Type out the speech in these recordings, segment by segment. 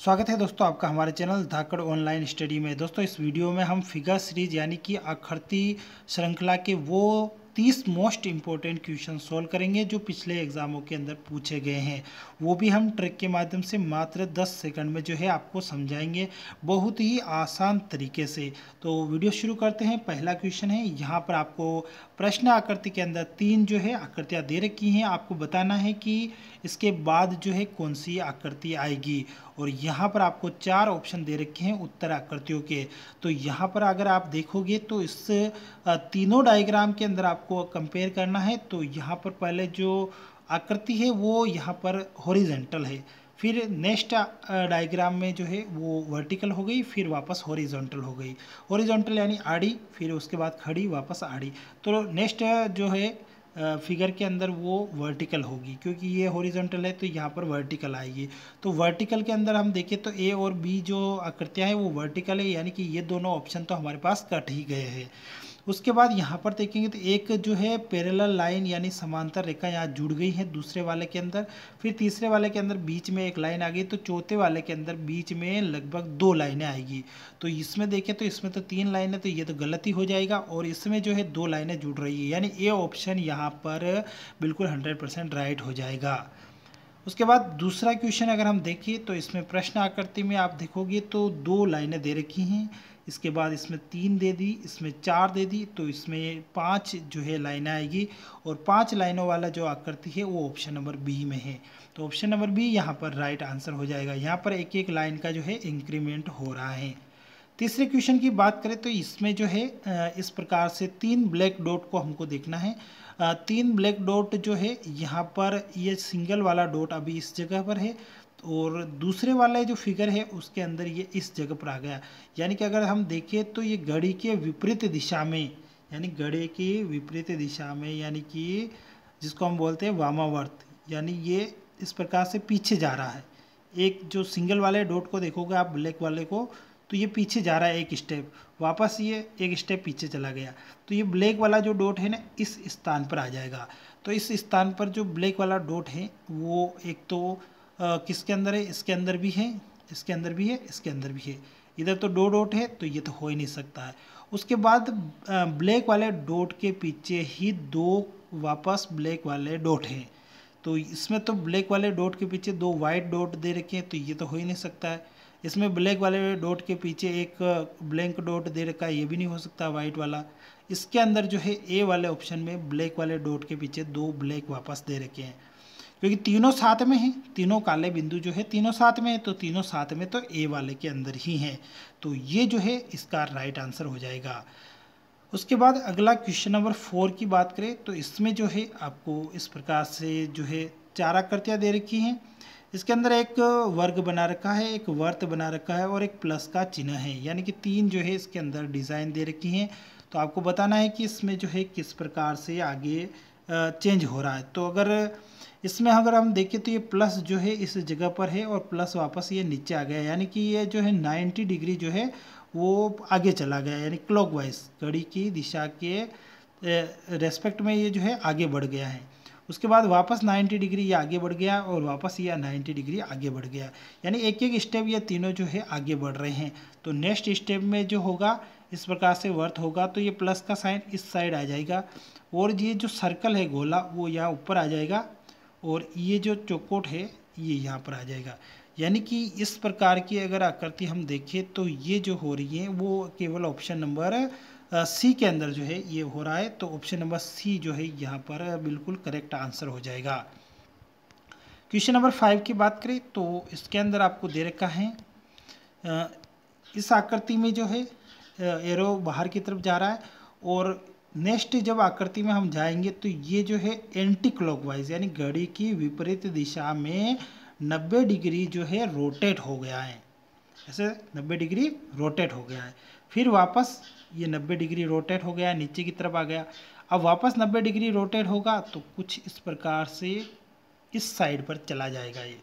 स्वागत है दोस्तों आपका हमारे चैनल धाकड़ ऑनलाइन स्टडी में दोस्तों इस वीडियो में हम फिगर सीरीज यानी कि आखरती श्रृंखला के वो तीस मोस्ट इम्पॉर्टेंट क्वेश्चन सोल्व करेंगे जो पिछले एग्जामों के अंदर पूछे गए हैं वो भी हम ट्रिक के माध्यम से मात्र दस सेकंड में जो है आपको समझाएंगे बहुत ही आसान तरीके से तो वीडियो शुरू करते हैं पहला क्वेश्चन है यहाँ पर आपको प्रश्न आकृति के अंदर तीन जो है आकृतियाँ दे रखी हैं आपको बताना है कि इसके बाद जो है कौन सी आकृति आएगी और यहाँ पर आपको चार ऑप्शन दे रखे हैं उत्तर आकृतियों के तो यहाँ पर अगर आप देखोगे तो इस तीनों डायग्राम के अंदर आपको कंपेयर करना है तो यहाँ पर पहले जो आकृति है वो यहाँ पर हॉरिजेंटल है फिर नेक्स्ट डायग्राम uh, में जो है वो वर्टिकल हो गई फिर वापस हॉरिजॉन्टल हो गई हॉरिजॉन्टल यानी आड़ी फिर उसके बाद खड़ी वापस आड़ी तो नेक्स्ट uh, जो है फिगर uh, के अंदर वो वर्टिकल होगी क्योंकि ये हॉरिजॉन्टल है तो यहाँ पर वर्टिकल आएगी तो वर्टिकल के अंदर हम देखें तो ए और बी जो आकृतियाँ हैं वो वर्टिकल है यानी कि ये दोनों ऑप्शन तो हमारे पास कट ही गए हैं उसके बाद यहाँ पर देखेंगे तो एक जो है पैरेलल लाइन यानी समांतर रेखा यहाँ जुड़ गई है दूसरे वाले के अंदर फिर तीसरे वाले के अंदर बीच में एक लाइन आ गई तो चौथे वाले के अंदर बीच में लगभग दो लाइनें आएगी तो इसमें देखें तो इसमें तो तीन लाइनें तो ये तो गलती हो जाएगा और इसमें जो है दो लाइनें जुड़ रही है यानी ए ऑप्शन यहाँ पर बिल्कुल हंड्रेड राइट हो जाएगा उसके बाद दूसरा क्वेश्चन अगर हम देखें तो इसमें प्रश्न आकृति में आप देखोगे तो दो लाइनें दे रखी हैं इसके बाद इसमें तीन दे दी इसमें चार दे दी तो इसमें पाँच जो है लाइन आएगी और पाँच लाइनों वाला जो आकृति है वो ऑप्शन नंबर बी में है तो ऑप्शन नंबर बी यहाँ पर राइट आंसर हो जाएगा यहाँ पर एक एक लाइन का जो है इंक्रीमेंट हो रहा है तीसरे क्वेश्चन की बात करें तो इसमें जो है इस प्रकार से तीन ब्लैक डॉट को हमको देखना है तीन ब्लैक डॉट जो है यहाँ पर ये यह सिंगल वाला डॉट अभी इस जगह पर है और दूसरे वाला जो फिगर है उसके अंदर ये इस जगह पर आ गया यानी कि अगर हम देखें तो ये घड़ी के विपरीत दिशा में यानी घड़े के विपरीत दिशा में यानी कि जिसको हम बोलते हैं वामावर्त यानी ये इस प्रकार से पीछे जा रहा है एक जो सिंगल वाले डॉट को देखोगे आप ब्लैक वाले को तो ये पीछे जा रहा है एक स्टेप वापस ये एक स्टेप पीछे चला गया तो ये ब्लैक वाला जो डॉट है ना इस स्थान पर आ जाएगा तो इस स्थान पर जो ब्लैक वाला डॉट है वो एक तो किसके अंदर है इसके अंदर भी है इसके अंदर भी है इसके अंदर भी है इधर तो दो डॉट है तो ये तो हो ही नहीं सकता है उसके बाद ब्लैक वाले डॉट के पीछे ही दो वापस ब्लैक वाले डॉट हैं तो इसमें तो ब्लैक वाले डॉट के पीछे दो वाइट डॉट दे रखे हैं तो ये तो हो ही नहीं सकता है इसमें ब्लैक वाले डॉट के पीछे एक ब्लैंक डॉट दे रखा है ये भी नहीं हो सकता वाइट वाला इसके अंदर जो है ए वाले ऑप्शन में ब्लैक वाले डॉट के पीछे दो ब्लैक वापस दे रखे हैं क्योंकि तीनों साथ में हैं तीनों काले बिंदु जो है तीनों साथ में है तो तीनों साथ में तो ए वाले के अंदर ही हैं तो ये जो है इसका राइट आंसर हो जाएगा उसके बाद अगला क्वेश्चन नंबर फोर की बात करें तो इसमें जो है आपको इस प्रकार से जो है चार आकृतियाँ दे रखी हैं इसके अंदर एक वर्ग बना रखा है एक वर्त बना रखा है और एक प्लस का चिन्ह है यानी कि तीन जो है इसके अंदर डिज़ाइन दे रखी हैं तो आपको बताना है कि इसमें जो है किस प्रकार से आगे चेंज हो रहा है तो अगर इसमें अगर हम देखें तो ये प्लस जो है इस जगह पर है और प्लस वापस ये नीचे आ गया यानी कि ये जो है नाइन्टी डिग्री जो है वो आगे चला गया यानी क्लॉकवाइज घड़ी की दिशा के रेस्पेक्ट में ये जो है आगे बढ़ गया है उसके बाद वापस 90 डिग्री ये आगे बढ़ गया और वापस ये 90 डिग्री आगे बढ़ गया यानी एक एक स्टेप ये तीनों जो है आगे बढ़ रहे हैं तो नेक्स्ट स्टेप में जो होगा इस प्रकार से वर्थ होगा तो ये प्लस का साइन इस साइड आ जाएगा और ये जो सर्कल है गोला वो यहाँ ऊपर आ जाएगा और ये जो चौकोट है ये यहाँ पर आ जाएगा यानी कि इस प्रकार की अगर आकृति हम देखें तो ये जो हो रही है वो केवल ऑप्शन नंबर सी के अंदर जो है ये हो रहा है तो ऑप्शन नंबर सी जो है यहाँ पर बिल्कुल करेक्ट आंसर हो जाएगा क्वेश्चन नंबर फाइव की बात करें तो इसके अंदर आपको दे रखा है इस आकृति में जो है एरो बाहर की तरफ जा रहा है और नेक्स्ट जब आकृति में हम जाएंगे तो ये जो है एंटी क्लॉकवाइज यानी घड़ी की विपरीत दिशा में 90 डिग्री जो है रोटेट हो गया है ऐसे 90 डिग्री रोटेट हो गया है फिर वापस ये 90 डिग्री रोटेट हो गया नीचे की तरफ आ गया अब वापस 90 डिग्री रोटेट होगा तो कुछ इस प्रकार से इस साइड पर चला जाएगा ये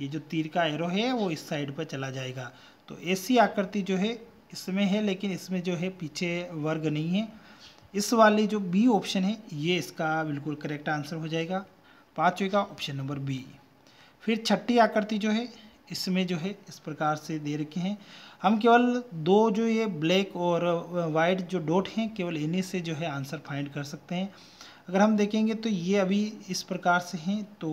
ये जो तीर का एरो है वो इस साइड पर चला जाएगा तो ऐसी आकृति जो है इसमें है लेकिन इसमें जो है पीछे वर्ग नहीं है इस वाले जो बी ऑप्शन है ये इसका बिल्कुल करेक्ट आंसर हो जाएगा पाँचवे का ऑप्शन नंबर बी फिर छठी आकृति जो है इसमें जो है इस प्रकार से दे रखे हैं हम केवल दो जो ये ब्लैक और वाइट जो डॉट हैं केवल इन्हीं से जो है आंसर फाइंड कर सकते हैं अगर हम देखेंगे तो ये अभी इस प्रकार से हैं तो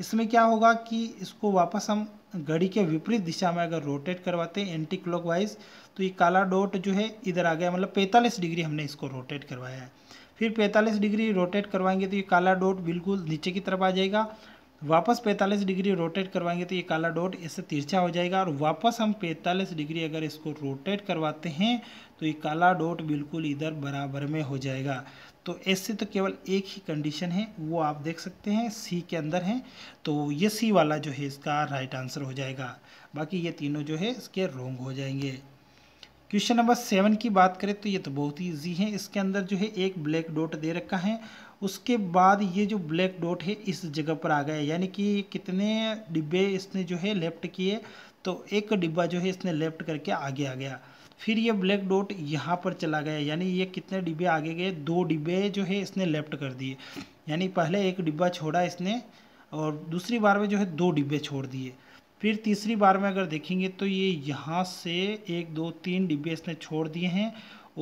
इसमें क्या होगा कि इसको वापस हम घड़ी के विपरीत दिशा में अगर रोटेट करवाते हैं एंटी क्लॉक तो ये काला डॉट जो है इधर आ गया मतलब पैंतालीस डिग्री हमने इसको रोटेट करवाया है फिर 45 डिग्री रोटेट करवाएंगे तो ये काला डॉट बिल्कुल नीचे की तरफ आ जाएगा वापस 45 डिग्री रोटेट करवाएंगे तो ये काला डॉट इससे तिरछा हो जाएगा और वापस हम 45 डिग्री अगर इसको रोटेट करवाते हैं तो ये काला डॉट बिल्कुल इधर बराबर में हो जाएगा तो ऐसे तो केवल एक ही कंडीशन है वो आप देख सकते हैं सी के अंदर है तो ये सी वाला जो है इसका राइट आंसर हो जाएगा बाकी ये तीनों जो है इसके रोंग हो जाएंगे क्वेश्चन नंबर सेवन की बात करें तो ये तो बहुत ही ईजी है इसके अंदर जो है एक ब्लैक डॉट दे रखा है उसके बाद ये जो ब्लैक डॉट है इस जगह पर आ गया यानी कि कितने डिब्बे इसने जो है लेफ्ट किए तो एक डिब्बा जो है इसने लेफ्ट करके आगे आ गया फिर ये ब्लैक डॉट यहाँ पर चला गया यानी ये कितने डिब्बे आगे गए दो डिब्बे जो है इसने लेफ्ट कर दिए यानी पहले एक डिब्बा छोड़ा इसने और दूसरी बार में जो है दो डिब्बे छोड़ दिए फिर तीसरी बार में अगर देखेंगे तो ये यहाँ से एक दो तीन डिब्बे इसने छोड़ दिए हैं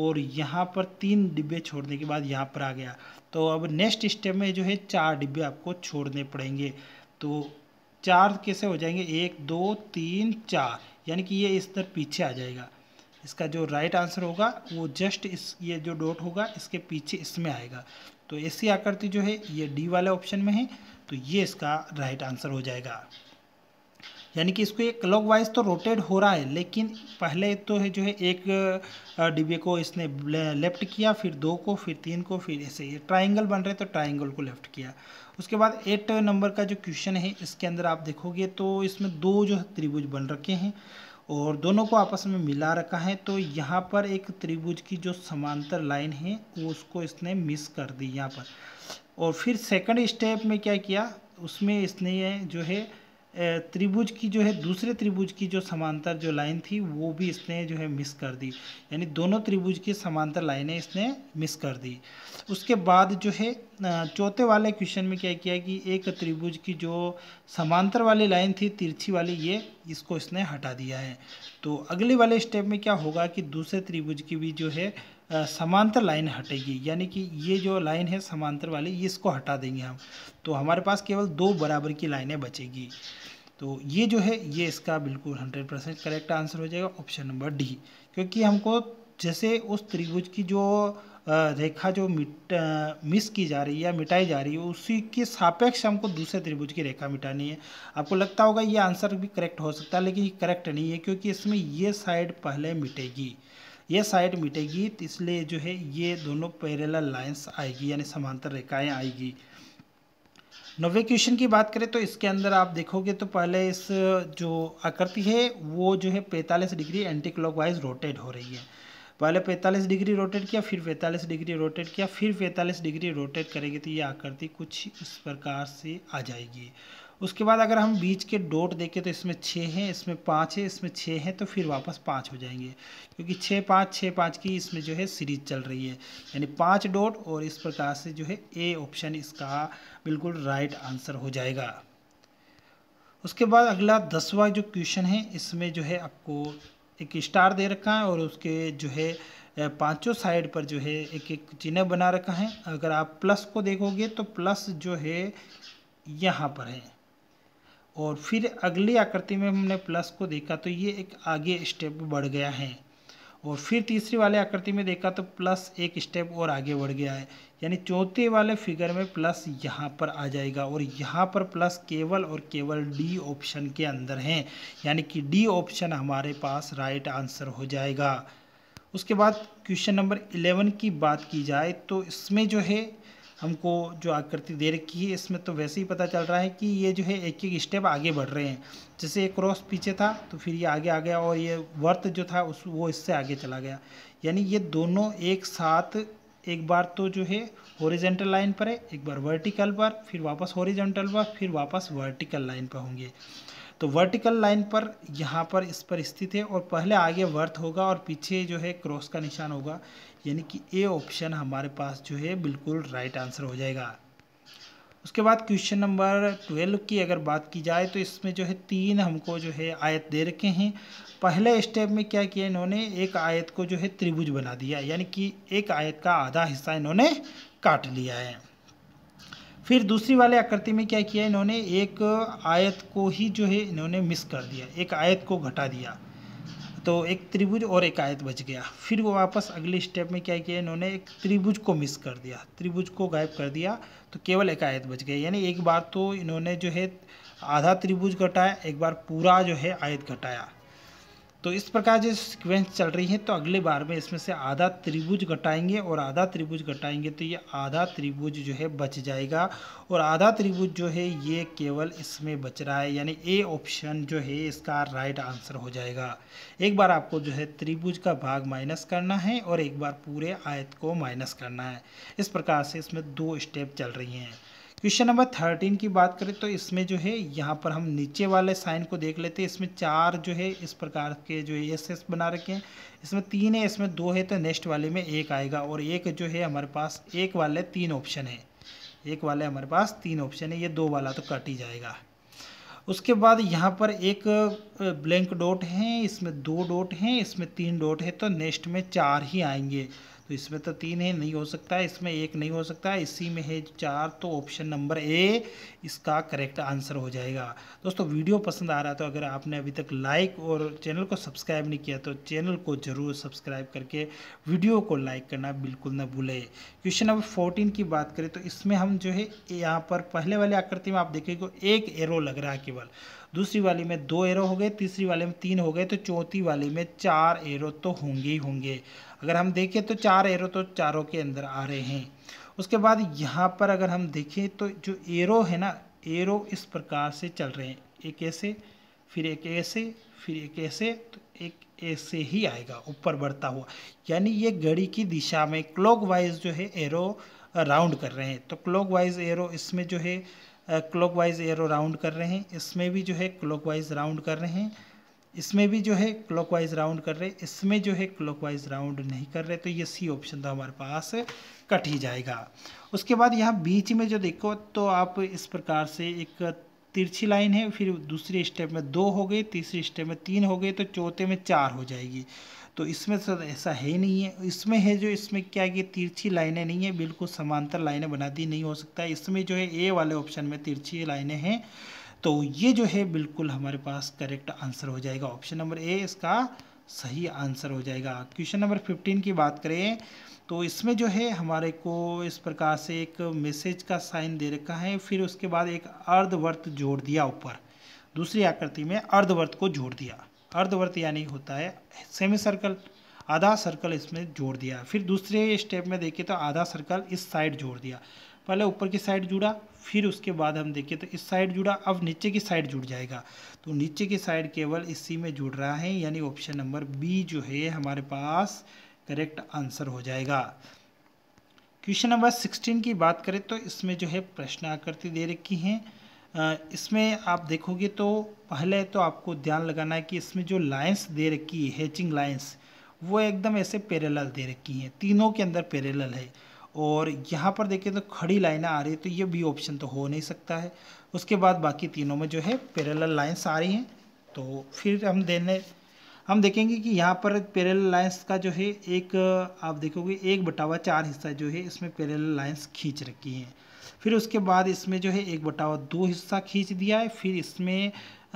और यहाँ पर तीन डिब्बे छोड़ने के बाद यहाँ पर आ गया तो अब नेक्स्ट स्टेप में जो है चार डिब्बे आपको छोड़ने पड़ेंगे तो चार कैसे हो जाएंगे एक दो तीन चार यानी कि ये इस तरह पीछे आ जाएगा इसका जो राइट आंसर होगा वो जस्ट इस ये जो डॉट होगा इसके पीछे इसमें आएगा तो ऐसी आकृति जो है ये डी वाले ऑप्शन में है तो ये इसका राइट आंसर हो जाएगा यानी कि इसको ये क्लॉक वाइज तो रोटेट हो रहा है लेकिन पहले तो है जो है एक डिब्बे को इसने लेफ्ट किया फिर दो को फिर तीन को फिर ऐसे ये ट्राइंगल बन रहे तो ट्राइंगल को लेफ्ट किया उसके बाद एट नंबर का जो क्वेश्चन है इसके अंदर आप देखोगे तो इसमें दो जो है त्रिभुज बन रखे हैं और दोनों को आपस में मिला रखा है तो यहाँ पर एक त्रिभुज की जो समांतर लाइन है वो उसको इसने मिस कर दी यहाँ पर और फिर सेकंड स्टेप में क्या किया उसमें इसने जो है त्रिभुज की जो है दूसरे त्रिभुज की जो समांतर जो लाइन थी वो भी इसने जो है मिस कर दी यानी दोनों त्रिभुज की समांतर लाइनें इसने मिस कर दी उसके बाद जो है चौथे वाले क्वेश्चन में क्या किया कि एक त्रिभुज की जो समांतर वाली लाइन थी तिरछी वाली ये इसको इसने हटा दिया है तो अगले वाले स्टेप में क्या होगा कि दूसरे त्रिभुज की भी जो है समांतर लाइन हटेगी यानी कि ये जो लाइन है समांतर वाली इसको हटा देंगे हम तो हमारे पास केवल दो बराबर की लाइनें बचेगी तो ये जो है ये इसका बिल्कुल हंड्रेड परसेंट करेक्ट आंसर हो जाएगा ऑप्शन नंबर डी क्योंकि हमको जैसे उस त्रिभुज की जो रेखा जो मिट मिस की जा रही है या मिटाई जा रही है उसी के सापेक्ष हमको दूसरे त्रिभुज की रेखा मिटानी है आपको लगता होगा ये आंसर भी करेक्ट हो सकता है लेकिन ये करेक्ट नहीं है क्योंकि इसमें ये साइड पहले मिटेगी ये साइड मिटेगी तो इसलिए जो है ये दोनों पैरेलल लाइंस आएगी यानी समांतर रेखाएं आएगी नवे क्वेश्चन की बात करें तो इसके अंदर आप देखोगे तो पहले इस जो आकृति है वो जो है पैंतालीस डिग्री एंटी क्लॉकवाइज रोटेट हो रही है पहले 45 डिग्री रोटेट किया फिर 45 डिग्री रोटेट किया फिर 45 डिग्री रोटेट करेंगे तो ये आकृति कुछ इस प्रकार से आ जाएगी उसके बाद अगर हम बीच के डोट देखें तो इसमें छः हैं इसमें पाँच है इसमें छः हैं तो फिर वापस पाँच हो जाएंगे क्योंकि छः पाँच छः पाँच की इसमें जो है सीरीज चल रही है यानी पाँच डोट और इस प्रकार से जो है ए ऑप्शन इसका बिल्कुल राइट आंसर हो जाएगा उसके बाद अगला दसवा जो क्वेश्चन है इसमें जो है आपको एक स्टार दे रखा है और उसके जो है पांचों साइड पर जो है एक एक चिन्ह बना रखा है अगर आप प्लस को देखोगे तो प्लस जो है यहाँ पर है और फिर अगली आकृति में हमने प्लस को देखा तो ये एक आगे स्टेप बढ़ गया है और फिर तीसरी वाले आकृति में देखा तो प्लस एक स्टेप और आगे बढ़ गया है यानी चौथे वाले फिगर में प्लस यहाँ पर आ जाएगा और यहाँ पर प्लस केवल और केवल डी ऑप्शन के अंदर हैं यानी कि डी ऑप्शन हमारे पास राइट आंसर हो जाएगा उसके बाद क्वेश्चन नंबर इलेवन की बात की जाए तो इसमें जो है हमको जो आकृति दे रखी है इसमें तो वैसे ही पता चल रहा है कि ये जो है एक एक स्टेप आगे बढ़ रहे हैं जैसे एक क्रॉस पीछे था तो फिर ये आगे आ गया और ये वर्त जो था उस वो इससे आगे चला गया यानी ये दोनों एक साथ एक बार तो जो है हॉरिजेंटल लाइन पर है एक बार वर्टिकल पर फिर वापस हॉरिजेंटल पर फिर वापस वर्टिकल लाइन पर होंगे तो वर्टिकल लाइन पर यहाँ पर इस पर स्थित है और पहले आगे वर्थ होगा और पीछे जो है क्रॉस का निशान होगा यानी कि ए ऑप्शन हमारे पास जो है बिल्कुल राइट आंसर हो जाएगा उसके बाद क्वेश्चन नंबर ट्वेल्व की अगर बात की जाए तो इसमें जो है तीन हमको जो है आयत दे रखे हैं पहले स्टेप में क्या किया इन्होंने एक आयत को जो है त्रिभुज बना दिया यानी कि एक आयत का आधा हिस्सा इन्होंने काट लिया है फिर दूसरी वाले आकृति में क्या किया इन्होंने एक आयत को ही जो है इन्होंने मिस कर दिया एक आयत को घटा दिया तो एक त्रिभुज और एक आयत बच गया फिर वो वापस अगले स्टेप में क्या किया इन्होंने एक त्रिभुज को मिस कर दिया त्रिभुज को गायब कर दिया तो केवल एक आयत बच गया यानी एक बार तो इन्होंने जो है आधा त्रिभुज घटाया एक बार पूरा जो है आयत घटाया तो इस प्रकार जो सिक्वेंस चल रही है तो अगले बार में इसमें से आधा त्रिभुज घटाएंगे और आधा त्रिभुज घटाएंगे तो ये आधा त्रिभुज जो है बच जाएगा और आधा त्रिभुज जो है ये केवल इसमें बच रहा है यानी ए ऑप्शन जो है इसका राइट आंसर हो जाएगा एक बार आपको जो है त्रिभुज का भाग माइनस करना है और एक बार पूरे आयत को माइनस करना है इस प्रकार से इसमें दो स्टेप चल रही हैं क्वेश्चन नंबर थर्टीन की बात करें तो इसमें जो है यहाँ पर हम नीचे वाले साइन को देख लेते हैं इसमें चार जो है इस प्रकार के जो है एस एस बना रखे हैं इसमें तीन है इसमें दो है तो नेक्स्ट वाले में एक आएगा और एक जो है हमारे पास एक वाले तीन ऑप्शन है एक वाले हमारे पास तीन ऑप्शन है ये दो वाला तो कट ही जाएगा उसके बाद यहाँ पर एक ब्लैंक डॉट है इसमें दो डॉट हैं इसमें तीन डॉट है तो नेक्स्ट में चार ही आएंगे तो इसमें तो तीन है नहीं हो सकता इसमें एक नहीं हो सकता इसी में है चार तो ऑप्शन नंबर ए इसका करेक्ट आंसर हो जाएगा दोस्तों वीडियो पसंद आ रहा है तो अगर आपने अभी तक लाइक और चैनल को सब्सक्राइब नहीं किया तो चैनल को ज़रूर सब्सक्राइब करके वीडियो को लाइक करना बिल्कुल ना भूले क्वेश्चन नंबर फोर्टीन की बात करें तो इसमें हम जो है यहाँ पर पहले वाले आकृति में आप देखेंगे एक एरो लग रहा है केवल दूसरी वाली में दो एरो हो गए तीसरी वाले में तीन हो गए तो चौथी वाले में चार एरो तो होंगे ही होंगे अगर हम देखें तो चार एरो तो चारों के अंदर आ रहे हैं उसके बाद यहाँ पर अगर हम देखें तो जो एरो है ना एरो इस प्रकार से चल रहे हैं एक ऐसे फिर एक ऐसे फिर एक ऐसे तो एक ऐसे ही आएगा ऊपर बढ़ता हुआ यानी ये घड़ी की दिशा में क्लॉक वाइज जो है एरो राउंड कर रहे हैं तो क्लॉक वाइज एरो इसमें जो है क्लॉक वाइज एरो राउंड कर रहे हैं इसमें भी जो है क्लॉक वाइज राउंड कर रहे हैं इसमें भी जो है क्लॉकवाइज राउंड कर रहे इसमें जो है क्लॉकवाइज राउंड नहीं कर रहे तो ये सी ऑप्शन तो हमारे पास कट ही जाएगा उसके बाद यहाँ बीच में जो देखो तो आप इस प्रकार से एक तिरछी लाइन है फिर दूसरे स्टेप में दो हो गई तीसरे स्टेप में तीन हो गए तो चौथे में चार हो जाएगी तो इसमें सर ऐसा है ही नहीं है इसमें है जो इसमें क्या कि तिरछी लाइनें नहीं है बिल्कुल समांतर लाइनें बना दी नहीं हो सकता इसमें जो है ए वाले ऑप्शन में तिरछी लाइनें हैं तो ये जो है बिल्कुल हमारे पास करेक्ट आंसर हो जाएगा ऑप्शन नंबर ए इसका सही आंसर हो जाएगा क्वेश्चन नंबर फिफ्टीन की बात करें तो इसमें जो है हमारे को इस प्रकार से एक मैसेज का साइन दे रखा है फिर उसके बाद एक अर्धवर्त जोड़ दिया ऊपर दूसरी आकृति में अर्धवर्त को जोड़ दिया अर्धवर्त यानी होता है सेमी सर्कल आधा सर्कल इसमें जोड़ दिया फिर दूसरे स्टेप में देखिए तो आधा सर्कल इस साइड जोड़ दिया पहले ऊपर की साइड जुड़ा फिर उसके बाद हम देखिए तो इस साइड जुड़ा अब नीचे की साइड जुड़ जाएगा तो नीचे की साइड केवल इसी में जुड़ रहा है यानी ऑप्शन नंबर बी जो है हमारे पास करेक्ट आंसर हो जाएगा क्वेश्चन नंबर सिक्सटीन की बात करें तो इसमें जो है प्रश्न आकृति दे रखी है इसमें आप देखोगे तो पहले तो आपको ध्यान लगाना है कि इसमें जो लाइन्स दे रखी है हैचिंग लाइन्स वो एकदम ऐसे पैरेलल दे रखी हैं तीनों के अंदर पैरेलल है और यहाँ पर देखें तो खड़ी लाइनें आ रही है तो ये बी ऑप्शन तो हो नहीं सकता है उसके बाद बाकी तीनों में जो है पैरल लाइन्स आ रही हैं तो फिर हम देने हम देखेंगे कि यहाँ पर पैरल लाइन्स का जो है एक आप देखोगे एक बटावा चार हिस्सा जो है इसमें पैरल लाइन्स खींच रखी हैं फिर उसके बाद इसमें जो है एक बटावा दो हिस्सा खींच दिया है फिर इसमें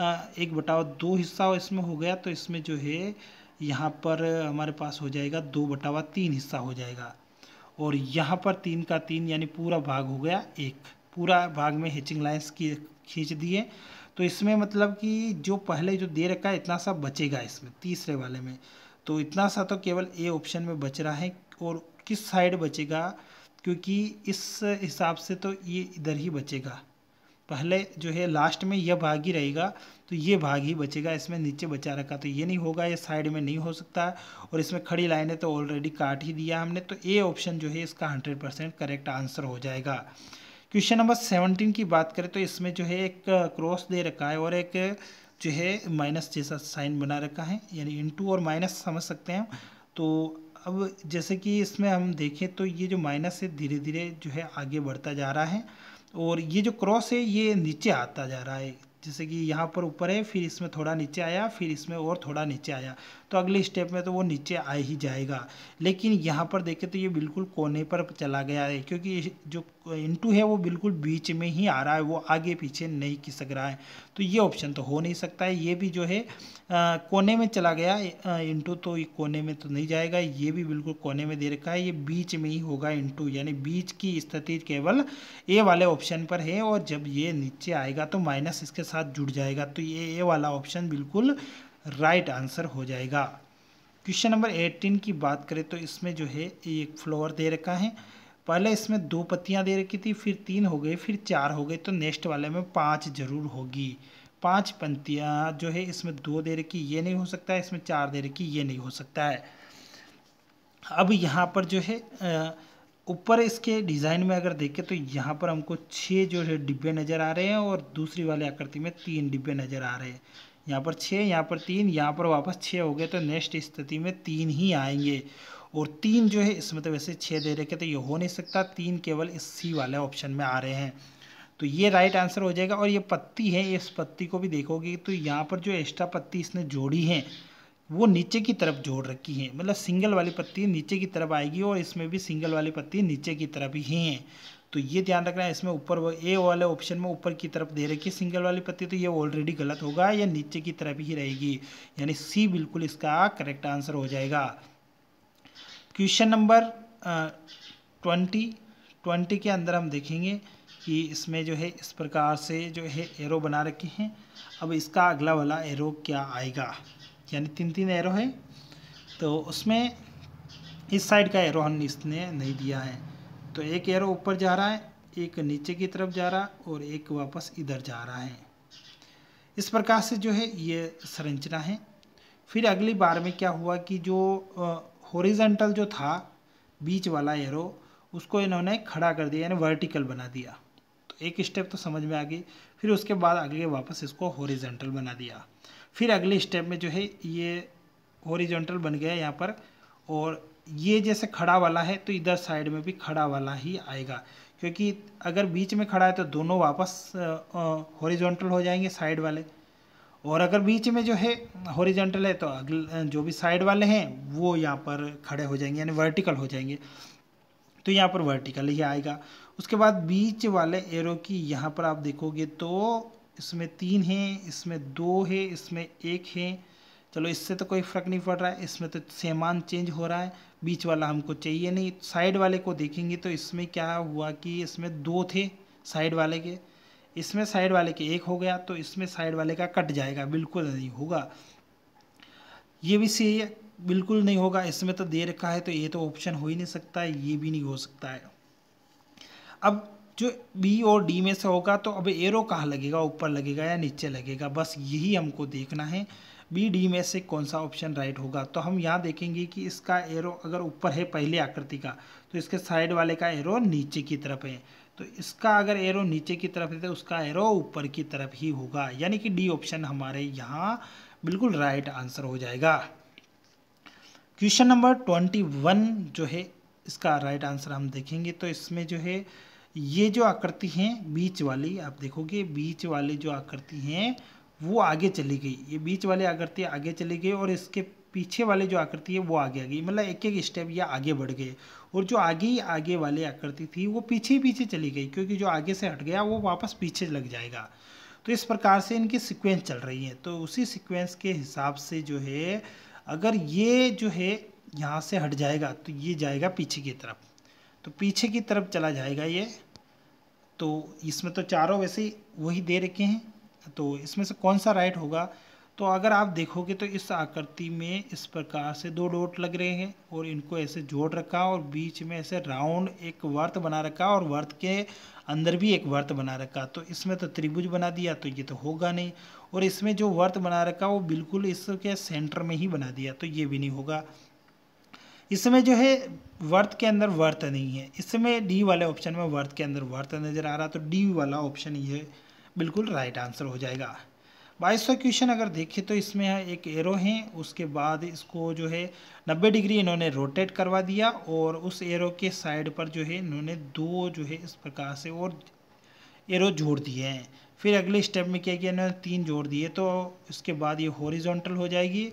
एक बटावा दो हिस्सा इसमें हो गया तो इसमें जो है यहाँ पर हमारे पास हो जाएगा दो बटावा तीन हिस्सा हो जाएगा और यहाँ पर तीन का तीन यानी पूरा भाग हो गया एक पूरा भाग में हिचिंग लाइन्स की खींच दिए तो इसमें मतलब कि जो पहले जो दे रखा है इतना सा बचेगा इसमें तीसरे वाले में तो इतना सा तो केवल ए ऑप्शन में बच रहा है और किस साइड बचेगा क्योंकि इस हिसाब से तो ये इधर ही बचेगा पहले जो है लास्ट में यह भाग ही रहेगा तो ये भाग ही बचेगा इसमें नीचे बचा रखा तो ये नहीं होगा ये साइड में नहीं हो सकता और इसमें खड़ी है तो ऑलरेडी काट ही दिया हमने तो ए ऑप्शन जो है इसका हंड्रेड परसेंट करेक्ट आंसर हो जाएगा क्वेश्चन नंबर सेवनटीन की बात करें तो इसमें जो है एक क्रॉस दे रखा है और एक जो है माइनस जैसा साइन बना रखा है यानी इन और माइनस समझ सकते हैं तो अब जैसे कि इसमें हम देखें तो ये जो माइनस है धीरे धीरे जो है आगे बढ़ता जा रहा है और ये जो क्रॉस है ये नीचे आता जा रहा है जैसे कि यहाँ पर ऊपर है फिर इसमें थोड़ा नीचे आया फिर इसमें और थोड़ा नीचे आया तो अगले स्टेप में तो वो नीचे आ ही जाएगा लेकिन यहाँ पर देखें तो ये बिल्कुल कोने पर चला गया है क्योंकि जो इंटू है वो बिल्कुल बीच में ही आ रहा है वो आगे पीछे नहीं खिसक रहा है तो ये ऑप्शन तो हो नहीं सकता है ये भी जो है आ, कोने में चला गया इंटू तो कोने में तो नहीं जाएगा ये भी बिल्कुल कोने में दे रखा है ये बीच में ही होगा इंटू यानी बीच की स्थिति केवल ए वाले ऑप्शन पर है और जब ये नीचे आएगा तो माइनस इसके साथ जुड़ जाएगा तो ये ए वाला ऑप्शन बिल्कुल राइट आंसर हो जाएगा क्वेश्चन नंबर एटीन की बात करें तो इसमें जो है एक फ्लोवर दे रखा है पहले इसमें दो पत्तियां दे रखी थी फिर तीन हो गई फिर चार हो गई तो नेक्स्ट वाले में पाँच जरूर होगी पांच पंतियाँ जो है इसमें दो दे रखी ये नहीं हो सकता है इसमें चार दे रखी ये नहीं हो सकता है अब यहाँ पर जो है ऊपर इसके डिज़ाइन में अगर देखें तो यहाँ पर हमको छः जो है डिब्बे नज़र आ रहे हैं और दूसरी वाले आकृति में तीन डिब्बे नज़र आ रहे हैं यहाँ पर छः यहाँ पर तीन यहाँ पर वापस छः हो गए तो नेक्स्ट स्थिति में तीन ही आएंगे और तीन जो है इसमें तो वैसे छः दे रखे तो ये हो नहीं सकता तीन केवल इस सी वाले ऑप्शन में आ रहे हैं तो ये राइट आंसर हो जाएगा और ये पत्ती है इस पत्ती को भी देखोगे तो यहाँ पर जो एक्स्ट्रा पत्ती इसने जोड़ी है वो नीचे की तरफ जोड़ रखी है मतलब सिंगल वाली पत्ती नीचे की तरफ आएगी और इसमें भी सिंगल वाली पत्ती नीचे की तरफ ही हैं तो ये ध्यान रखना है इसमें ऊपर ए वाले ऑप्शन में ऊपर की तरफ दे रखी सिंगल वाली पत्ती तो ये ऑलरेडी गलत होगा या नीचे की तरफ ही रहेगी यानी सी बिल्कुल इसका करेक्ट आंसर हो जाएगा क्वेश्चन नंबर ट्वेंटी ट्वेंटी के अंदर हम देखेंगे कि इसमें जो है इस प्रकार से जो है एरो बना रखे हैं अब इसका अगला वाला एरो क्या आएगा यानी तीन तीन एरो है तो उसमें इस साइड का एरो हमने इसने नहीं दिया है तो एक एरो ऊपर जा रहा है एक नीचे की तरफ जा रहा और एक वापस इधर जा रहा है इस प्रकार से जो है ये संरचना है फिर अगली बार में क्या हुआ कि जो हॉरिजेंटल जो था बीच वाला एरो उसको इन्होंने खड़ा कर दिया यानी वर्टिकल बना दिया तो एक स्टेप तो समझ में आ गई फिर उसके बाद अगले वापस इसको हॉरिजेंटल बना दिया फिर अगले स्टेप में जो है ये हॉरिजेंटल बन गया यहाँ पर और ये जैसे खड़ा वाला है तो इधर साइड में भी खड़ा वाला ही आएगा क्योंकि अगर बीच में खड़ा है तो दोनों वापस हॉरिजॉन्टल हो जाएंगे साइड वाले और अगर बीच में जो है हॉरिजॉन्टल है तो अगले जो भी साइड वाले हैं वो यहाँ पर खड़े हो जाएंगे यानी वर्टिकल हो जाएंगे तो यहाँ पर वर्टिकल ही आएगा उसके बाद बीच वाले एरो की यहाँ पर आप देखोगे तो इसमें तीन हैं इसमें दो है इसमें एक है चलो इससे तो कोई फ़र्क नहीं पड़ रहा है इसमें तो सामान चेंज हो रहा है बीच वाला हमको चाहिए नहीं साइड वाले को देखेंगे तो इसमें क्या हुआ कि इसमें दो थे साइड वाले के इसमें साइड वाले के एक हो गया तो इसमें साइड वाले का कट जाएगा बिल्कुल नहीं होगा ये भी सही है बिल्कुल नहीं होगा इसमें तो दे रखा है तो ये तो ऑप्शन हो ही नहीं सकता है ये भी नहीं हो सकता है अब जो बी और डी में से होगा तो अब एरो कहाँ लगेगा ऊपर लगेगा या नीचे लगेगा बस यही हमको देखना है बी डी में से कौन सा ऑप्शन राइट होगा तो हम यहाँ देखेंगे कि इसका एरो अगर ऊपर है पहले आकृति का तो इसके साइड वाले का एरो नीचे की तरफ है तो इसका अगर एरो नीचे की तरफ है तो उसका एरो ऊपर की तरफ ही होगा यानी कि डी ऑप्शन हमारे यहाँ बिल्कुल राइट आंसर हो जाएगा क्वेश्चन नंबर ट्वेंटी वन जो है इसका राइट आंसर हम देखेंगे तो इसमें जो है ये जो आकृति हैं बीच वाली आप देखोगे बीच वाली जो आकृति हैं वो आगे चली गई ये बीच वाली आकृति आगे चली गई और इसके पीछे वाले जो आकृति है वो आगे आ गई मतलब एक एक स्टेप ये आगे बढ़ गए और जो आगे ही आगे वाली आकृति थी वो पीछे ही पीछे चली गई क्योंकि जो आगे से हट गया वो वापस पीछे लग जाएगा तो इस प्रकार से इनकी सिक्वेंस चल रही है तो उसी सिक्वेंस के हिसाब से जो है अगर ये जो है यहाँ से हट जाएगा तो ये जाएगा पीछे की तरफ तो पीछे की तरफ चला जाएगा ये तो इसमें तो चारों वैसे वही दे रखे हैं तो इसमें से कौन सा राइट होगा तो अगर आप देखोगे तो इस आकृति में इस प्रकार से दो डोट लग रहे हैं और इनको ऐसे जोड़ रखा और बीच में ऐसे राउंड एक वर्त बना रखा और वर्त के अंदर भी एक वर्त बना रखा तो इसमें तो त्रिभुज बना दिया तो ये तो होगा नहीं और इसमें जो वर्त बना रखा वो बिल्कुल इसके सेंटर में ही बना दिया तो ये भी नहीं होगा इसमें जो है वर्त के अंदर वर्त नहीं है इसमें डी वाले ऑप्शन में वर्त के अंदर वर्त नज़र आ रहा तो डी वाला ऑप्शन ये बिल्कुल राइट आंसर हो जाएगा बाईसवा क्वेश्चन अगर देखें तो इसमें एक एरो है उसके बाद इसको जो है नब्बे डिग्री इन्होंने रोटेट करवा दिया और उस एरो के साइड पर जो है इन्होंने दो जो है इस प्रकार से और एरो जोड़ दिए हैं फिर अगले स्टेप में क्या किया इन्होंने तीन जोड़ दिए तो इसके बाद ये हॉरिजॉन्टल हो जाएगी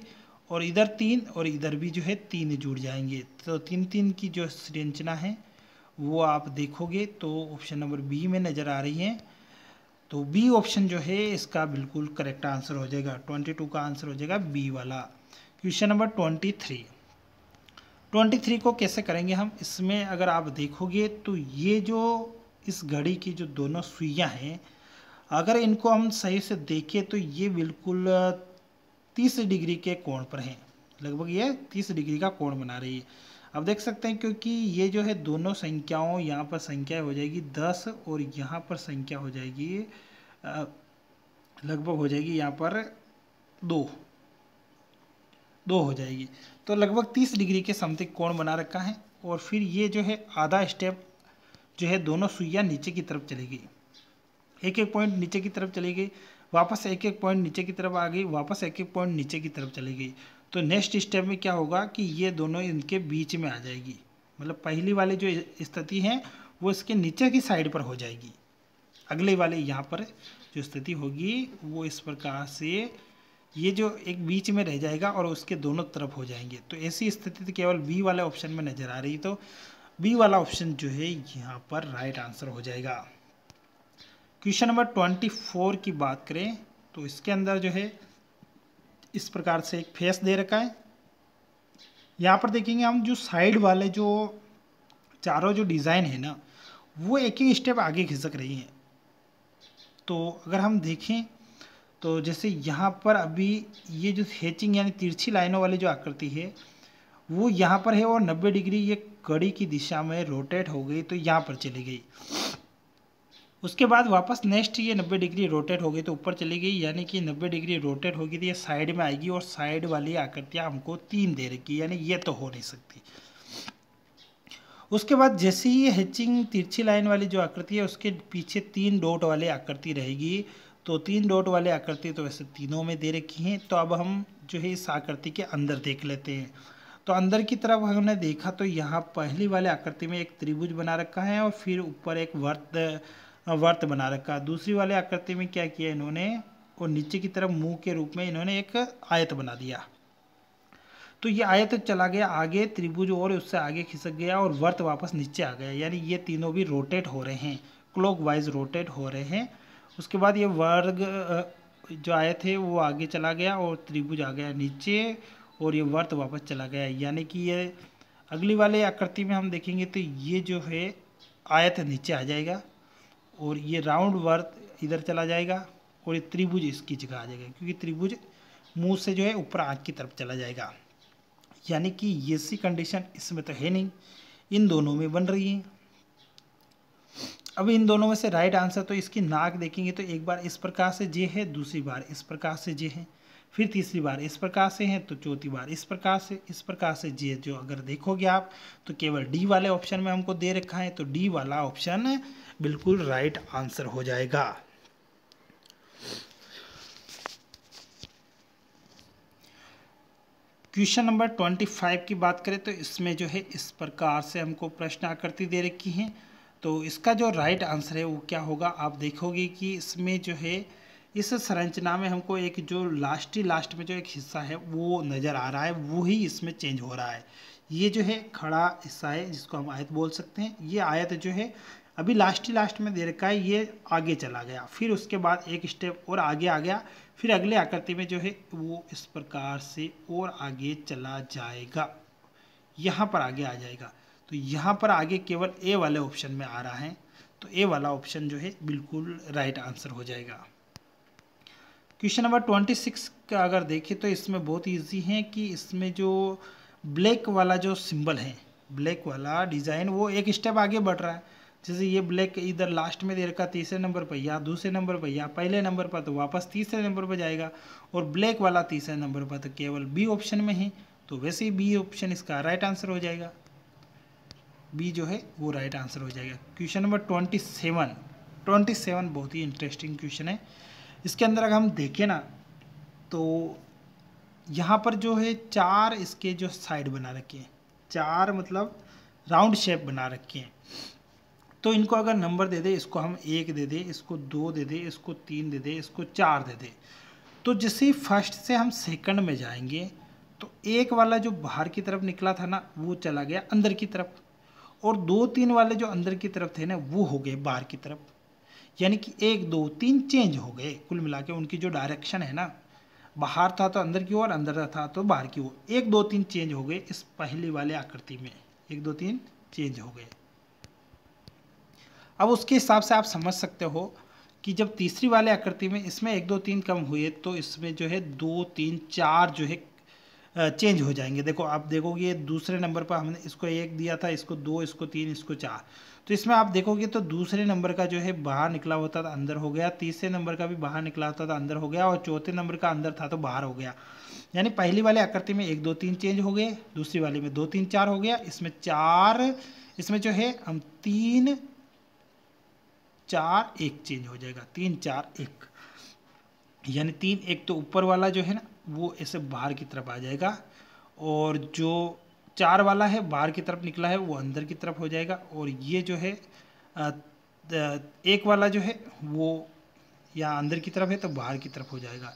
और इधर तीन और इधर भी जो है तीन जुड़ जाएंगे तो तीन तीन की जो संरचना है वो आप देखोगे तो ऑप्शन नंबर बी में नज़र आ रही है तो बी ऑप्शन जो है इसका बिल्कुल करेक्ट आंसर हो जाएगा ट्वेंटी टू का आंसर हो जाएगा बी वाला question number twenty three twenty three को कैसे करेंगे हम इसमें अगर आप देखोगे तो ये जो इस घड़ी की जो दोनों सुइयां हैं अगर इनको हम सही से देखें तो ये बिल्कुल तीस डिग्री के कोण पर हैं लगभग ये तीस डिग्री का कोण बना रही है अब देख सकते हैं क्योंकि ये जो है दोनों संख्याओं यहाँ पर संख्या हो जाएगी दस और यहाँ पर संख्या हो जाएगी लगभग हो जाएगी यहाँ पर दो दो हो जाएगी तो लगभग तीस डिग्री के समथिंग कोण बना रखा है और फिर ये जो है आधा स्टेप जो है दोनों सुइया नीचे की तरफ चली गई एक एक पॉइंट नीचे की तरफ चली गई वापस एक एक पॉइंट नीचे की तरफ आ गई वापस एक एक पॉइंट नीचे की तरफ चली गई तो नेक्स्ट स्टेप में क्या होगा कि ये दोनों इनके बीच में आ जाएगी मतलब पहली वाली जो स्थिति है वो इसके नीचे की साइड पर हो जाएगी अगले वाले यहाँ पर जो स्थिति होगी वो इस प्रकार से ये जो एक बीच में रह जाएगा और उसके दोनों तरफ हो जाएंगे तो ऐसी स्थिति तो केवल बी वाले ऑप्शन में नज़र आ रही तो बी वाला ऑप्शन जो है यहाँ पर राइट आंसर हो जाएगा क्वेश्चन नंबर ट्वेंटी फोर की बात करें तो इसके अंदर जो है इस प्रकार से एक फेस दे रखा है यहाँ पर देखेंगे हम जो साइड वाले जो चारों जो डिज़ाइन है ना वो एक ही स्टेप आगे खिसक रही है तो अगर हम देखें तो जैसे यहाँ पर अभी ये जो हैचिंग यानी तिरछी लाइनों वाली जो आकृति है वो यहाँ पर है और 90 डिग्री ये कड़ी की दिशा में रोटेट हो गई तो यहाँ पर चली गई उसके बाद वापस नेक्स्ट ये 90 डिग्री रोटेट हो गई तो ऊपर चली गई यानी कि 90 डिग्री रोटेट होगी तो ये साइड में आएगी और साइड वाली आकृतियाँ हमको तीन दे रखी यानी ये तो हो नहीं सकती उसके बाद जैसे ही हेचिंग तिरछी लाइन वाली जो आकृति है उसके पीछे तीन डोट वाली आकृति रहेगी तो तीन डोट वाले आकृति तो वैसे तीनों में दे रखी हैं तो अब हम जो है इस आकृति के अंदर देख लेते हैं तो अंदर की तरफ हमने देखा तो यहाँ पहली वाले आकृति में एक त्रिभुज बना रखा है और फिर ऊपर एक वर्त हाँ, वर्त बना रखा दूसरी वाले आकृति में क्या किया इन्होंने और नीचे की तरफ मुंह के रूप में इन्होंने एक आयत बना दिया तो ये आयत चला गया आगे त्रिभुज और उससे आगे खिसक गया और वर्त वापस नीचे आ गया यानी ये तीनों भी रोटेट हो रहे हैं क्लॉक वाइज रोटेट हो रहे हैं उसके बाद ये वर्ग जो आए थे वो आगे चला गया और त्रिभुज आ गया नीचे और ये वर्त वापस चला गया यानी कि ये अगली वाले आकृति में हम देखेंगे तो ये जो है आयत नीचे आ जाएगा और ये राउंड वर्थ इधर चला जाएगा और ये त्रिभुज इसकी जगह आ जाएगा क्योंकि त्रिभुज मुंह से जो है ऊपर आँख की तरफ चला जाएगा यानी कि ये सी कंडीशन इसमें तो है नहीं इन दोनों में बन रही है अब इन दोनों में से राइट आंसर तो इसकी नाक देखेंगे तो एक बार इस प्रकार से जे है दूसरी बार इस प्रकार से जे है फिर तीसरी बार इस प्रकार से है तो चौथी बार इस प्रकार से इस प्रकार से जे जो अगर देखोगे आप तो केवल डी वाले ऑप्शन में हमको दे रखा है तो डी वाला ऑप्शन बिल्कुल राइट आंसर हो जाएगा क्वेश्चन नंबर ट्वेंटी फाइव की बात करें तो इसमें जो है इस प्रकार से हमको प्रश्न आकृति दे रखी है तो इसका जो राइट आंसर है वो क्या होगा आप देखोगे कि इसमें जो है इस संरचना में हमको एक जो लास्ट ही लास्ट में जो एक हिस्सा है वो नज़र आ रहा है वो ही इसमें चेंज हो रहा है ये जो है खड़ा हिस्सा है जिसको हम आयत बोल सकते हैं ये आयत जो है अभी लास्ट ही लास्ट में दे रखा है ये आगे चला गया फिर उसके बाद एक स्टेप और आगे आ गया फिर अगले आकृति में जो है वो इस प्रकार से और आगे चला जाएगा यहाँ पर आगे आ जाएगा तो यहाँ पर आगे केवल ए वाले ऑप्शन में आ रहा है तो ए वाला ऑप्शन जो है बिल्कुल राइट आंसर हो जाएगा क्वेश्चन नंबर ट्वेंटी सिक्स का अगर देखें तो इसमें बहुत ईजी है कि इसमें जो ब्लैक वाला जो सिंबल है ब्लैक वाला डिज़ाइन वो एक स्टेप आगे बढ़ रहा है जैसे ये ब्लैक इधर लास्ट में दे रखा तीसरे नंबर पर या दूसरे नंबर पर या पहले नंबर पर तो वापस तीसरे नंबर पर जाएगा और ब्लैक वाला तीसरे नंबर पर तो केवल बी ऑप्शन में है तो वैसे ही बी ऑप्शन इसका राइट आंसर हो जाएगा बी जो है वो राइट आंसर हो जाएगा question number twenty seven twenty seven बहुत ही इंटरेस्टिंग क्वेश्चन है इसके अंदर अगर हम देखें ना तो यहाँ पर जो है चार इसके जो साइड बना रखे हैं चार मतलब राउंड शेप बना रखे हैं तो इनको अगर नंबर दे दे इसको हम एक दे दे इसको दो दे दे इसको तीन दे दे इसको चार दे दे तो जैसे फर्स्ट से हम सेकंड में जाएंगे तो एक वाला जो बाहर की तरफ निकला था ना वो चला गया अंदर की तरफ और दो तीन वाले जो अंदर की तरफ थे ना वो हो गए बाहर की तरफ यानी कि एक दो तीन चेंज हो गए कुल मिला के उनकी जो डायरेक्शन है ना बाहर था तो अंदर की ओर अंदर था तो बाहर की ओर एक दो तीन चेंज हो गए इस पहली वाले आकृति में एक दो तीन चेंज हो गए अब उसके हिसाब से आप समझ सकते हो कि जब तीसरी वाले आकृति में इसमें एक दो तीन कम हुए तो इसमें जो है दो तीन चार जो है चेंज हो जाएंगे देखो आप देखोगे दूसरे नंबर पर हमने इसको एक दिया था इसको दो इसको तीन इसको चार तो इसमें आप देखोगे तो दूसरे नंबर का जो है बाहर निकला होता था अंदर हो गया तीसरे नंबर का भी बाहर निकला होता था अंदर हो गया और चौथे नंबर का अंदर था तो बाहर हो गया यानी पहली वाले आकृति में एक दो तीन चेंज हो गए दूसरी वाली में दो तीन चार हो गया इसमें चार इसमें जो है हम तीन चार एक चेंज हो जाएगा तीन चार एक यानी तीन एक तो ऊपर वाला जो है ना वो ऐसे बाहर की तरफ आ जाएगा और जो चार वाला है बाहर की तरफ निकला है वो अंदर की तरफ हो जाएगा और ये जो है एक वाला जो है वो यहाँ अंदर की तरफ है तो बाहर की तरफ हो जाएगा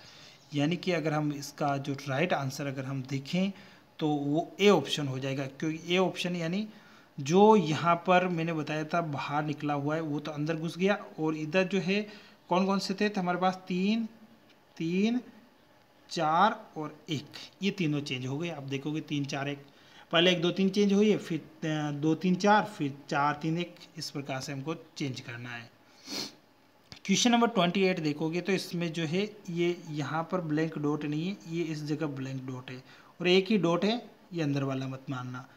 यानी कि अगर हम इसका जो राइट आंसर अगर हम देखें तो वो ए ऑप्शन हो जाएगा क्योंकि ए ऑप्शन यानी जो यहाँ पर मैंने बताया था बाहर निकला हुआ है वो तो अंदर घुस गया और इधर जो है कौन कौन से थे तो हमारे पास तीन तीन चार और एक ये तीनों चेंज हो गए आप देखोगे तीन चार एक पहले एक दो तीन चेंज हुई है फिर दो तीन चार फिर चार तीन एक इस प्रकार से हमको चेंज करना है क्वेश्चन नंबर ट्वेंटी एट देखोगे तो इसमें जो है ये यहाँ पर ब्लैंक डॉट नहीं है ये इस जगह ब्लैंक डॉट है और एक ही डॉट है ये अंदर वाला मत मानना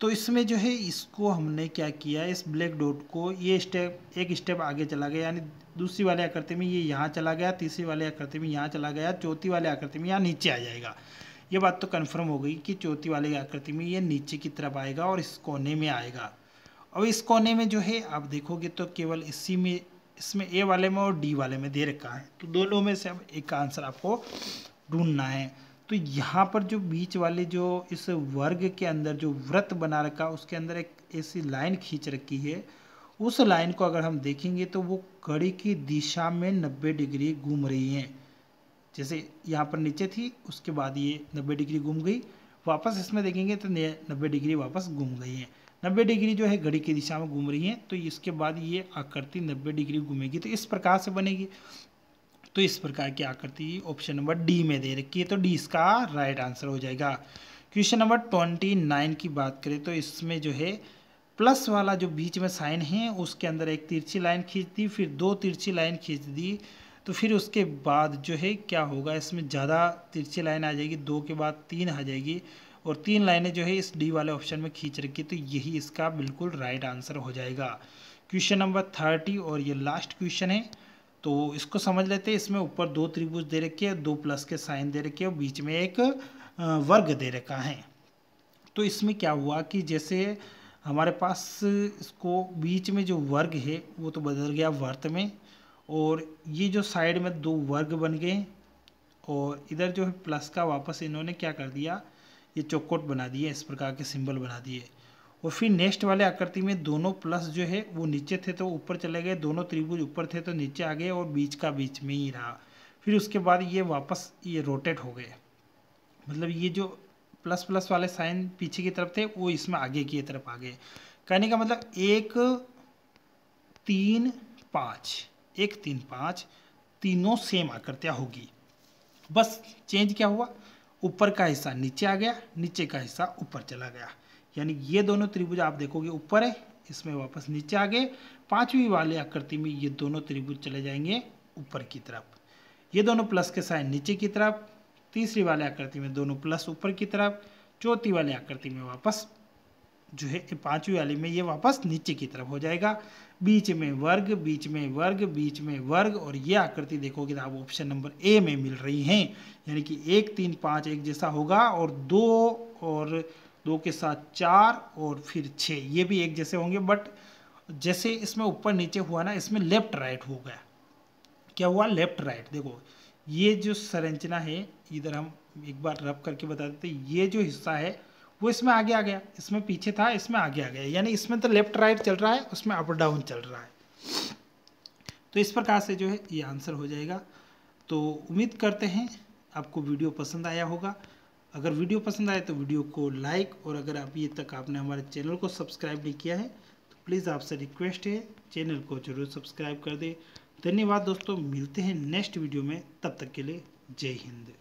तो इसमें जो है इसको हमने क्या किया इस ब्लैक डॉट को ये स्टेप एक स्टेप आगे चला गया यानी दूसरी वाले आकृति में ये यहाँ चला गया तीसरी वाले आकृति में यहाँ चला गया चौथी वाले आकृति में यहाँ नीचे आ जाएगा ये बात तो कन्फर्म हो गई कि चौथी वाले आकृति में ये नीचे की तरफ आएगा और इस कोने में आएगा अब इस कोने में जो है आप देखोगे तो केवल इसी में इसमें ए वाले में और डी वाले में दे रखा है तो दोनों में से अब एक आंसर आपको ढूंढना है तो यहाँ पर जो बीच वाले जो इस वर्ग के अंदर जो व्रत बना रखा उसके अंदर एक ऐसी लाइन खींच रखी है उस लाइन को अगर हम देखेंगे तो वो कड़ी की दिशा में 90 डिग्री घूम रही है जैसे यहाँ पर नीचे थी उसके बाद ये 90 डिग्री घूम गई वापस इसमें देखेंगे तो नब्बे डिग्री वापस घूम गई है नब्बे डिग्री जो है घड़ी की दिशा में घूम रही है तो इसके बाद ये आकृति नब्बे डिग्री घूमेगी तो इस प्रकार से बनेगी तो इस प्रकार की आकृति ऑप्शन नंबर डी में दे रखी है तो डी इसका राइट आंसर हो जाएगा क्वेश्चन नंबर ट्वेंटी नाइन की बात करें तो इसमें जो है प्लस वाला जो बीच में साइन है उसके अंदर एक तिरछी लाइन खींच दी फिर दो तिरछी लाइन खींच दी तो फिर उसके बाद जो है क्या होगा इसमें ज़्यादा तिरछी लाइन आ जाएगी दो के बाद तीन आ जाएगी और तीन लाइनें जो है इस डी वाले ऑप्शन में खींच रखी तो यही इसका बिल्कुल राइट आंसर हो जाएगा क्वेश्चन नंबर थर्टी और ये लास्ट क्वेश्चन है तो इसको समझ लेते हैं इसमें ऊपर दो त्रिभुज दे रखे हैं दो प्लस के साइन दे रखे और बीच में एक वर्ग दे रखा है तो इसमें क्या हुआ कि जैसे हमारे पास इसको बीच में जो वर्ग है वो तो बदल गया वर्त में और ये जो साइड में दो वर्ग बन गए और इधर जो है प्लस का वापस इन्होंने क्या कर दिया ये चौकोट बना दिए इस प्रकार के सिंबल बना दिए और फिर नेक्स्ट वाले आकृति में दोनों प्लस जो है वो नीचे थे तो ऊपर चले गए दोनों त्रिभुज ऊपर थे तो नीचे आ गए और बीच का बीच में ही रहा फिर उसके बाद ये वापस ये रोटेट हो गए मतलब ये जो प्लस प्लस वाले साइन पीछे की तरफ थे वो इसमें आगे की तरफ आ गए कहने का मतलब एक तीन पाँच एक तीन पाँच तीनों सेम आकृतियाँ होगी बस चेंज क्या हुआ ऊपर का हिस्सा नीचे आ गया नीचे का हिस्सा ऊपर चला गया यानी ये दोनों त्रिभुज आप देखोगे ऊपर है इसमें वापस नीचे आ गए पांचवी वाले आकृति में ये दोनों त्रिभुज चले जाएंगे ऊपर की तरफ ये दोनों प्लस के साइन नीचे की तरफ तीसरी वाले आकृति में दोनों प्लस ऊपर की तरफ चौथी वाले आकृति में वापस जो है पांचवी वाली में ये वापस नीचे की तरफ हो जाएगा बीच में वर्ग बीच में वर्ग बीच में वर्ग और ये आकृति देखोगे तो आप ऑप्शन नंबर ए में मिल रही हैं यानी कि एक तीन पाँच एक जैसा होगा और दो और दो के साथ चार और फिर छः ये भी एक जैसे होंगे बट जैसे इसमें ऊपर नीचे हुआ ना इसमें लेफ्ट राइट हो गया क्या हुआ लेफ्ट राइट देखो ये जो संरचना है इधर हम एक बार रब करके बता देते ये जो हिस्सा है वो इसमें आगे आ गया इसमें पीछे था इसमें आगे आ गया यानी इसमें तो लेफ्ट राइट चल रहा है उसमें अप डाउन चल रहा है तो इस प्रकार से जो है ये आंसर हो जाएगा तो उम्मीद करते हैं आपको वीडियो पसंद आया होगा अगर वीडियो पसंद आए तो वीडियो को लाइक और अगर अभी तक आपने हमारे चैनल को सब्सक्राइब नहीं किया है तो प्लीज़ आपसे रिक्वेस्ट है चैनल को जरूर सब्सक्राइब कर दें धन्यवाद दोस्तों मिलते हैं नेक्स्ट वीडियो में तब तक के लिए जय हिंद